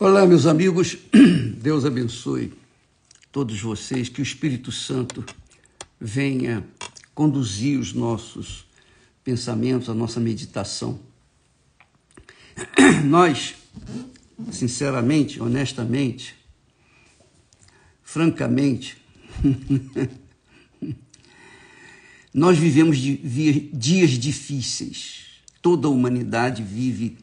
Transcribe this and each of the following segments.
Olá, meus amigos. Deus abençoe todos vocês. Que o Espírito Santo venha conduzir os nossos pensamentos, a nossa meditação. Nós, sinceramente, honestamente, francamente, nós vivemos dias difíceis. Toda a humanidade vive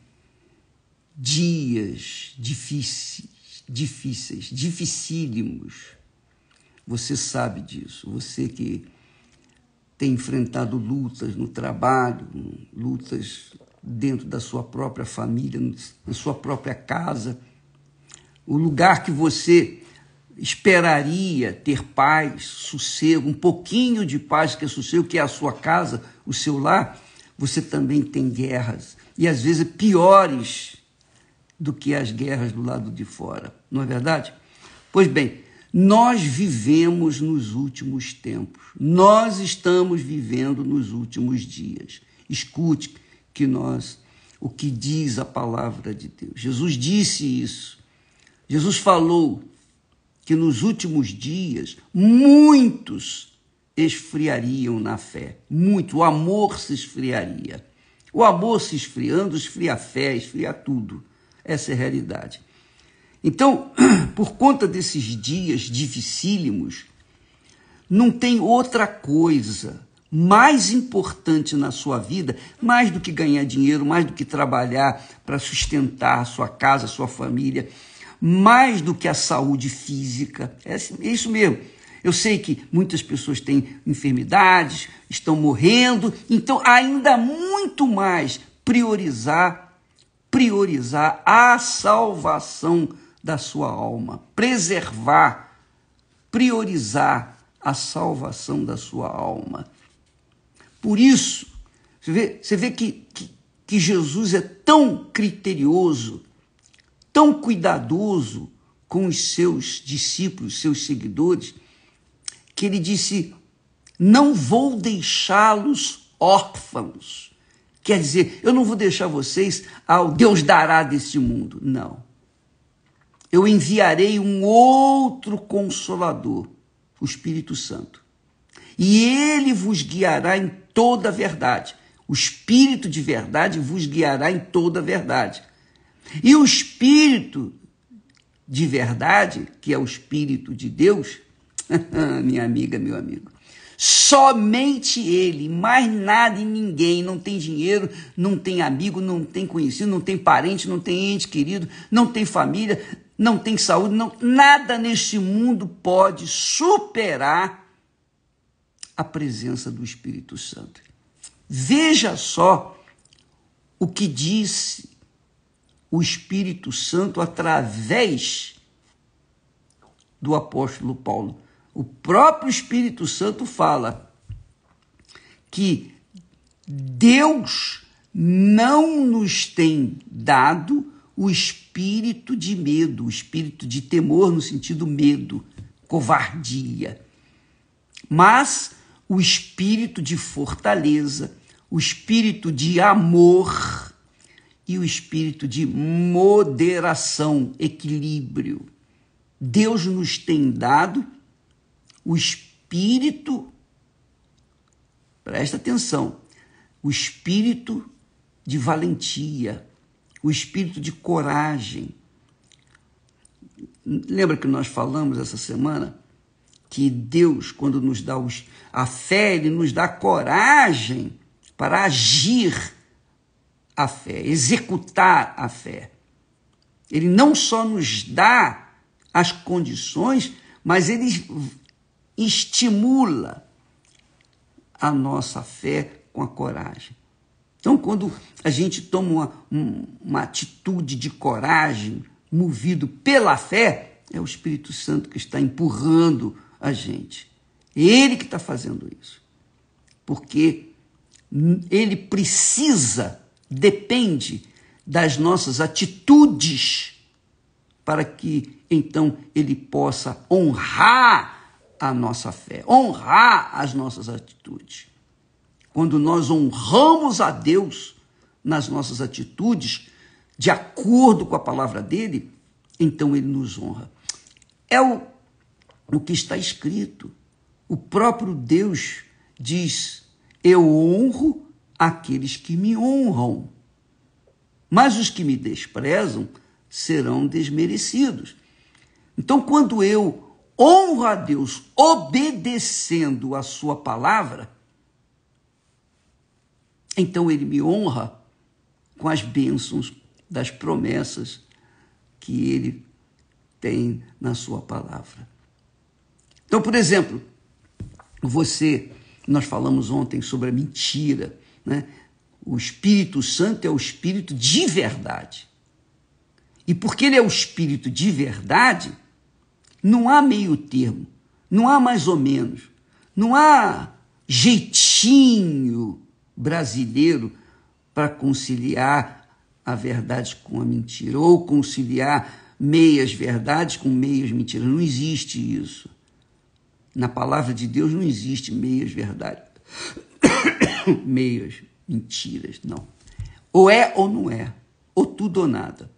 dias difíceis, difíceis, dificílimos. Você sabe disso, você que tem enfrentado lutas no trabalho, lutas dentro da sua própria família, na sua própria casa. O lugar que você esperaria ter paz, sossego, um pouquinho de paz que é sossego, que é a sua casa, o seu lar, você também tem guerras. E às vezes piores do que as guerras do lado de fora. Não é verdade? Pois bem, nós vivemos nos últimos tempos. Nós estamos vivendo nos últimos dias. Escute que nós o que diz a palavra de Deus. Jesus disse isso. Jesus falou que nos últimos dias muitos esfriariam na fé. Muito o amor se esfriaria. O amor se esfriando, esfria a fé, esfria tudo. Essa é a realidade. Então, por conta desses dias dificílimos, não tem outra coisa mais importante na sua vida, mais do que ganhar dinheiro, mais do que trabalhar para sustentar sua casa, sua família, mais do que a saúde física. É, é isso mesmo. Eu sei que muitas pessoas têm enfermidades, estão morrendo, então ainda muito mais priorizar priorizar a salvação da sua alma, preservar, priorizar a salvação da sua alma. Por isso, você vê, você vê que, que, que Jesus é tão criterioso, tão cuidadoso com os seus discípulos, seus seguidores, que ele disse: Não vou deixá-los órfãos. Quer dizer, eu não vou deixar vocês ao ah, Deus dará deste mundo. Não. Eu enviarei um outro consolador, o Espírito Santo. E ele vos guiará em toda a verdade. O Espírito de verdade vos guiará em toda a verdade. E o Espírito de verdade, que é o Espírito de Deus, minha amiga, meu amigo, Somente ele, mais nada e ninguém. Não tem dinheiro, não tem amigo, não tem conhecido, não tem parente, não tem ente querido, não tem família, não tem saúde, não, nada neste mundo pode superar a presença do Espírito Santo. Veja só o que disse o Espírito Santo através do apóstolo Paulo. O próprio Espírito Santo fala que Deus não nos tem dado o espírito de medo, o espírito de temor no sentido medo, covardia, mas o espírito de fortaleza, o espírito de amor e o espírito de moderação, equilíbrio. Deus nos tem dado o espírito, presta atenção, o espírito de valentia, o espírito de coragem. Lembra que nós falamos essa semana que Deus, quando nos dá os, a fé, Ele nos dá coragem para agir a fé, executar a fé. Ele não só nos dá as condições, mas ele estimula a nossa fé com a coragem. Então, quando a gente toma uma, uma atitude de coragem, movido pela fé, é o Espírito Santo que está empurrando a gente. Ele que está fazendo isso. Porque ele precisa, depende das nossas atitudes, para que então ele possa honrar a nossa fé, honrar as nossas atitudes. Quando nós honramos a Deus nas nossas atitudes, de acordo com a palavra dele, então ele nos honra. É o, o que está escrito. O próprio Deus diz: Eu honro aqueles que me honram, mas os que me desprezam serão desmerecidos. Então, quando eu honro a Deus obedecendo a sua palavra, então ele me honra com as bênçãos das promessas que ele tem na sua palavra. Então, por exemplo, você, nós falamos ontem sobre a mentira, né? O Espírito Santo é o Espírito de verdade. E porque ele é o Espírito de verdade, não há meio termo, não há mais ou menos, não há jeitinho brasileiro para conciliar a verdade com a mentira ou conciliar meias verdades com meias mentiras. Não existe isso. Na palavra de Deus não existe meias verdades, meias mentiras, não. Ou é ou não é, ou tudo ou nada.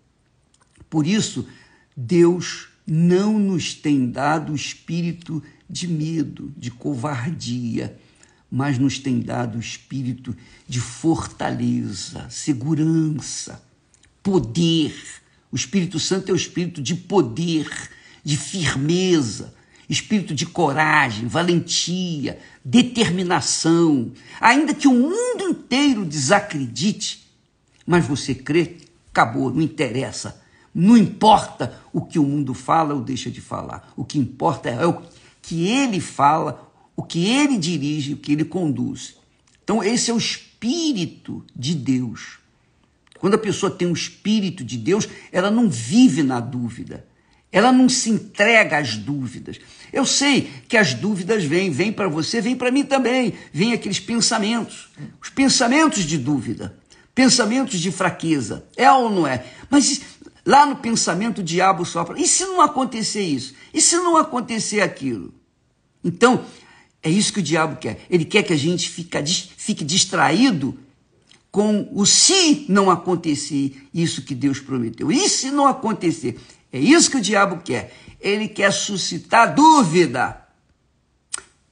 Por isso, Deus não nos tem dado o espírito de medo, de covardia, mas nos tem dado o espírito de fortaleza, segurança, poder. O Espírito Santo é o espírito de poder, de firmeza, espírito de coragem, valentia, determinação. Ainda que o mundo inteiro desacredite, mas você crê, acabou, não interessa não importa o que o mundo fala ou deixa de falar. O que importa é o que ele fala, o que ele dirige, o que ele conduz. Então, esse é o espírito de Deus. Quando a pessoa tem o espírito de Deus, ela não vive na dúvida. Ela não se entrega às dúvidas. Eu sei que as dúvidas vêm, vêm para você, vêm para mim também. Vêm aqueles pensamentos, os pensamentos de dúvida, pensamentos de fraqueza. É ou não é? Mas Lá no pensamento o diabo sopra. E se não acontecer isso? E se não acontecer aquilo? Então, é isso que o diabo quer. Ele quer que a gente fica, fique distraído com o se não acontecer isso que Deus prometeu. E se não acontecer? É isso que o diabo quer. Ele quer suscitar dúvida.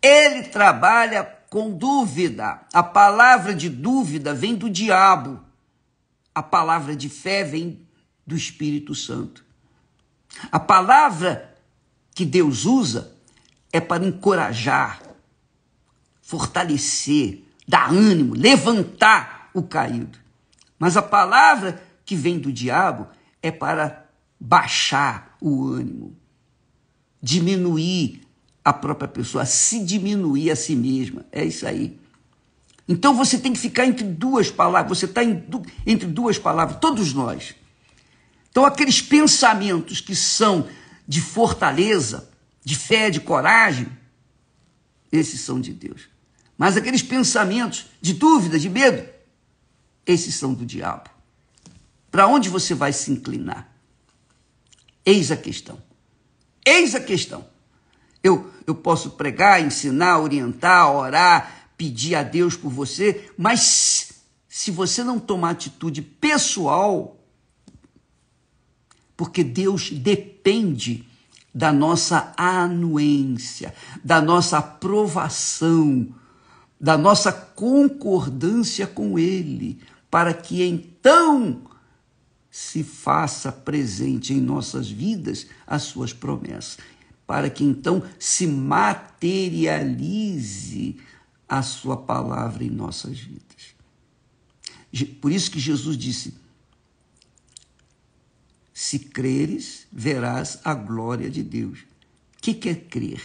Ele trabalha com dúvida. A palavra de dúvida vem do diabo. A palavra de fé vem do Espírito Santo. A palavra que Deus usa é para encorajar, fortalecer, dar ânimo, levantar o caído. Mas a palavra que vem do diabo é para baixar o ânimo, diminuir a própria pessoa, se diminuir a si mesma. É isso aí. Então você tem que ficar entre duas palavras, você está entre duas palavras, todos nós. Então, aqueles pensamentos que são de fortaleza, de fé, de coragem, esses são de Deus. Mas aqueles pensamentos de dúvida, de medo, esses são do diabo. Para onde você vai se inclinar? Eis a questão. Eis a questão. Eu, eu posso pregar, ensinar, orientar, orar, pedir a Deus por você, mas se você não tomar atitude pessoal, porque Deus depende da nossa anuência, da nossa aprovação, da nossa concordância com Ele, para que então se faça presente em nossas vidas as Suas promessas, para que então se materialize a Sua palavra em nossas vidas. Por isso que Jesus disse se creres, verás a glória de Deus. O que, é crer?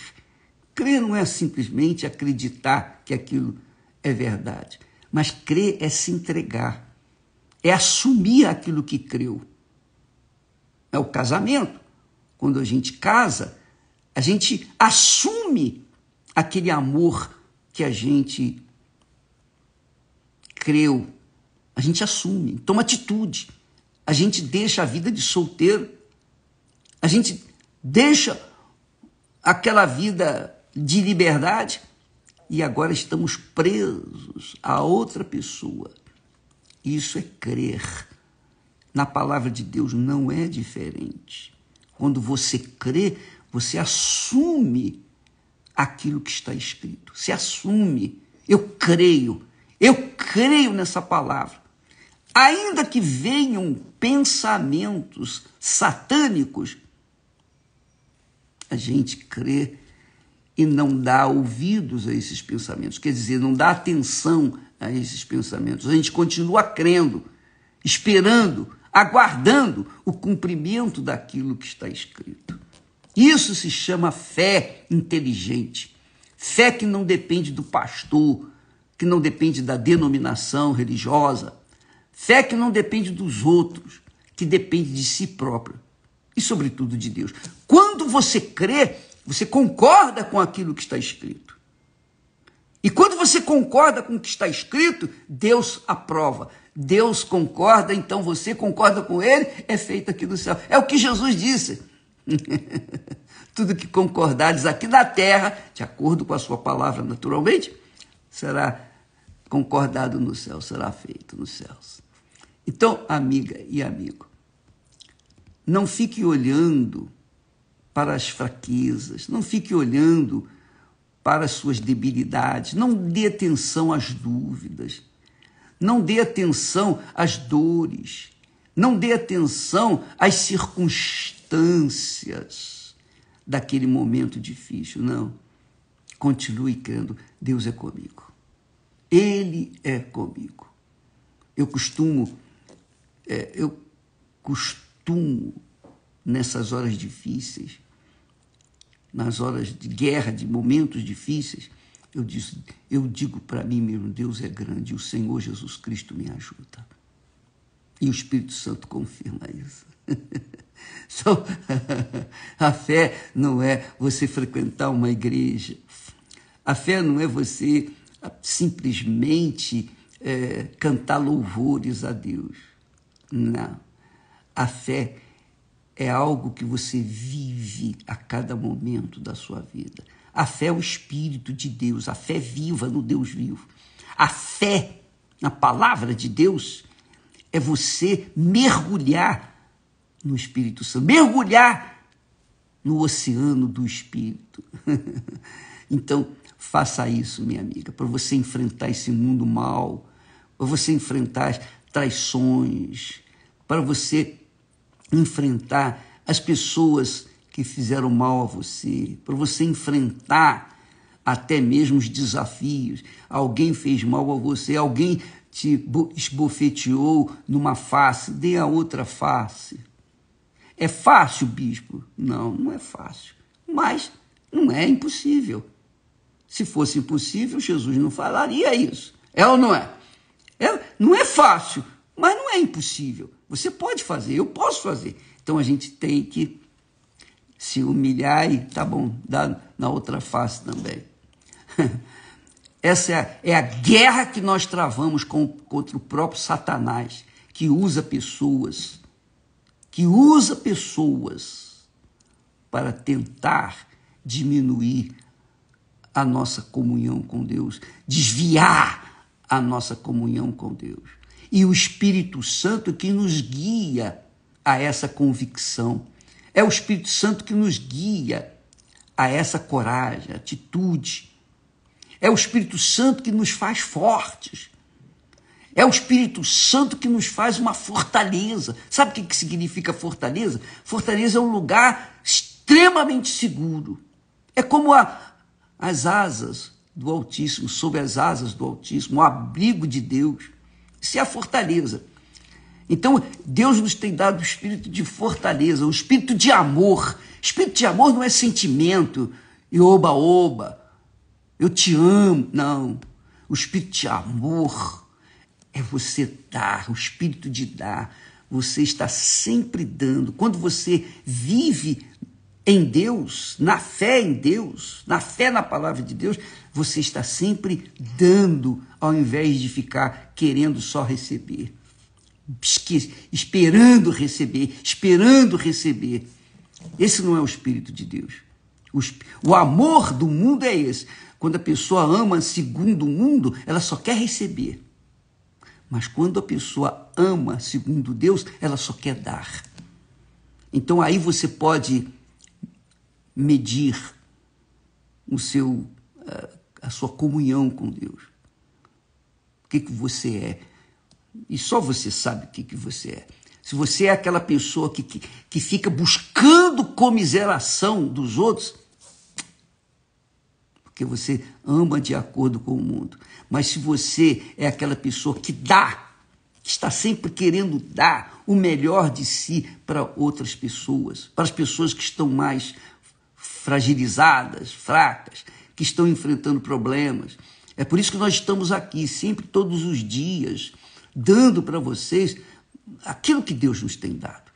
Crer não é simplesmente acreditar que aquilo é verdade, mas crer é se entregar, é assumir aquilo que creu. É o casamento. Quando a gente casa, a gente assume aquele amor que a gente creu. A gente assume, toma atitude. A gente deixa a vida de solteiro. A gente deixa aquela vida de liberdade e agora estamos presos a outra pessoa. Isso é crer. Na palavra de Deus não é diferente. Quando você crê, você assume aquilo que está escrito. Se assume. Eu creio. Eu creio nessa palavra ainda que venham pensamentos satânicos, a gente crê e não dá ouvidos a esses pensamentos, quer dizer, não dá atenção a esses pensamentos. A gente continua crendo, esperando, aguardando o cumprimento daquilo que está escrito. Isso se chama fé inteligente. Fé que não depende do pastor, que não depende da denominação religiosa, Fé que não depende dos outros, que depende de si próprio e, sobretudo, de Deus. Quando você crê, você concorda com aquilo que está escrito. E quando você concorda com o que está escrito, Deus aprova. Deus concorda, então você concorda com ele, é feito aqui no céu. É o que Jesus disse. Tudo que concordares aqui na terra, de acordo com a sua palavra, naturalmente, será concordado no céu, será feito nos céus. Então, amiga e amigo, não fique olhando para as fraquezas, não fique olhando para as suas debilidades, não dê atenção às dúvidas, não dê atenção às dores, não dê atenção às circunstâncias daquele momento difícil, não. Continue crendo, Deus é comigo. Ele é comigo. Eu costumo é, eu costumo, nessas horas difíceis, nas horas de guerra, de momentos difíceis, eu, diz, eu digo para mim mesmo: Deus é grande, o Senhor Jesus Cristo me ajuda. E o Espírito Santo confirma isso. a fé não é você frequentar uma igreja. A fé não é você simplesmente é, cantar louvores a Deus. Não. A fé é algo que você vive a cada momento da sua vida. A fé é o Espírito de Deus, a fé viva no Deus vivo. A fé na palavra de Deus é você mergulhar no Espírito Santo, mergulhar no oceano do Espírito. então, faça isso, minha amiga, para você enfrentar esse mundo mal, para você enfrentar traições, para você enfrentar as pessoas que fizeram mal a você, para você enfrentar até mesmo os desafios. Alguém fez mal a você, alguém te esbofeteou numa face, dê a outra face. É fácil, bispo? Não, não é fácil. Mas não é impossível. Se fosse impossível, Jesus não falaria isso. É ou não é? É, não é fácil, mas não é impossível. Você pode fazer, eu posso fazer. Então a gente tem que se humilhar e tá bom, dar na outra face também. Essa é a, é a guerra que nós travamos com, contra o próprio Satanás, que usa pessoas, que usa pessoas para tentar diminuir a nossa comunhão com Deus, desviar a nossa comunhão com Deus. E o Espírito Santo que nos guia a essa convicção. É o Espírito Santo que nos guia a essa coragem, atitude. É o Espírito Santo que nos faz fortes. É o Espírito Santo que nos faz uma fortaleza. Sabe o que significa fortaleza? Fortaleza é um lugar extremamente seguro. É como a, as asas do Altíssimo, sob as asas do Altíssimo, o abrigo de Deus. Isso é a fortaleza. Então, Deus nos tem dado o espírito de fortaleza, o espírito de amor. Espírito de amor não é sentimento e oba-oba, eu te amo. Não. O espírito de amor é você dar, o espírito de dar. Você está sempre dando. Quando você vive em Deus, na fé em Deus, na fé na palavra de Deus, você está sempre dando ao invés de ficar querendo só receber. esperando receber, esperando receber. Esse não é o espírito de Deus. O, o amor do mundo é esse. Quando a pessoa ama segundo o mundo, ela só quer receber. Mas quando a pessoa ama segundo Deus, ela só quer dar. Então aí você pode medir o seu uh, a sua comunhão com Deus. O que, que você é? E só você sabe o que, que você é. Se você é aquela pessoa que, que, que fica buscando comiseração dos outros, porque você ama de acordo com o mundo. Mas se você é aquela pessoa que dá, que está sempre querendo dar o melhor de si para outras pessoas, para as pessoas que estão mais fragilizadas, fracas, que estão enfrentando problemas. É por isso que nós estamos aqui, sempre, todos os dias, dando para vocês aquilo que Deus nos tem dado,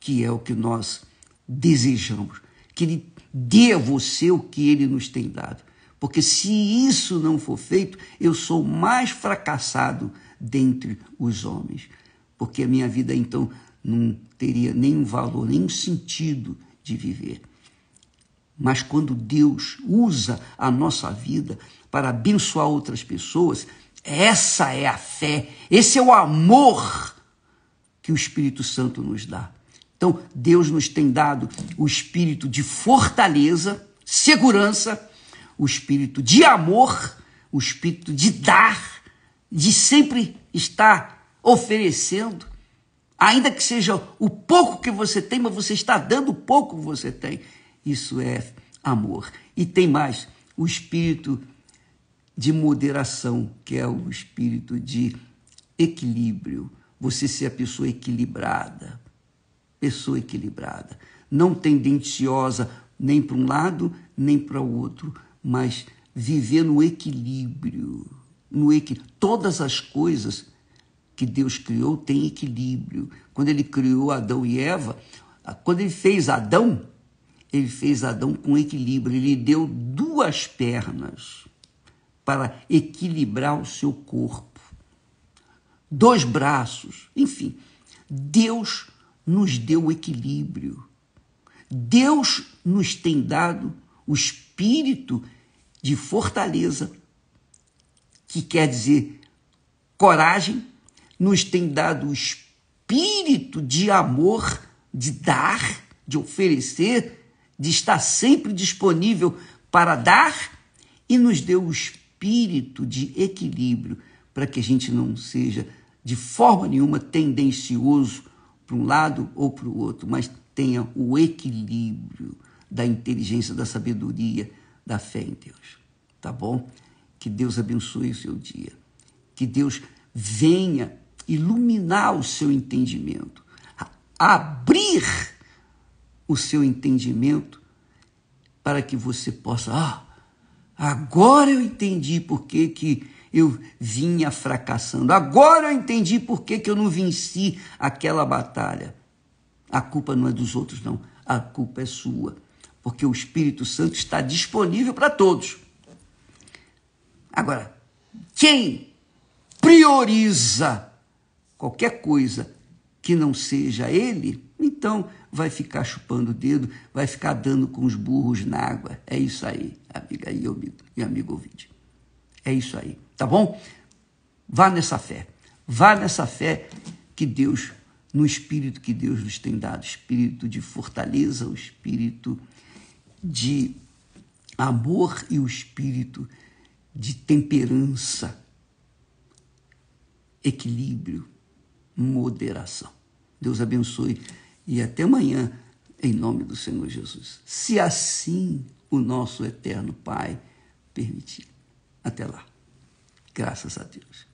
que é o que nós desejamos. Que Ele dê a você o que Ele nos tem dado. Porque se isso não for feito, eu sou mais fracassado dentre os homens. Porque a minha vida, então, não teria nenhum valor, nenhum sentido de viver. Mas quando Deus usa a nossa vida para abençoar outras pessoas, essa é a fé, esse é o amor que o Espírito Santo nos dá. Então, Deus nos tem dado o espírito de fortaleza, segurança, o espírito de amor, o espírito de dar, de sempre estar oferecendo, ainda que seja o pouco que você tem, mas você está dando o pouco que você tem. Isso é amor. E tem mais, o espírito de moderação, que é o espírito de equilíbrio. Você ser a pessoa equilibrada. Pessoa equilibrada. Não tendenciosa nem para um lado, nem para o outro, mas viver no equilíbrio. No equi Todas as coisas que Deus criou têm equilíbrio. Quando ele criou Adão e Eva, quando ele fez Adão, ele fez Adão com equilíbrio, ele deu duas pernas para equilibrar o seu corpo, dois braços, enfim. Deus nos deu o equilíbrio. Deus nos tem dado o espírito de fortaleza, que quer dizer coragem, nos tem dado o espírito de amor, de dar, de oferecer, de estar sempre disponível para dar e nos deu o espírito de equilíbrio para que a gente não seja de forma nenhuma tendencioso para um lado ou para o outro, mas tenha o equilíbrio da inteligência, da sabedoria, da fé em Deus. Tá bom? Que Deus abençoe o seu dia. Que Deus venha iluminar o seu entendimento, abrir o seu entendimento para que você possa, ah, agora eu entendi por que, que eu vinha fracassando, agora eu entendi por que, que eu não venci aquela batalha. A culpa não é dos outros, não, a culpa é sua, porque o Espírito Santo está disponível para todos. Agora, quem prioriza qualquer coisa que não seja ele, então vai ficar chupando o dedo, vai ficar dando com os burros na água. É isso aí, amiga e amigo, e amigo ouvinte. É isso aí, tá bom? Vá nessa fé. Vá nessa fé que Deus, no espírito que Deus nos tem dado, espírito de fortaleza, o espírito de amor e o espírito de temperança, equilíbrio, moderação. Deus abençoe e até amanhã, em nome do Senhor Jesus. Se assim o nosso eterno Pai permitir. Até lá. Graças a Deus.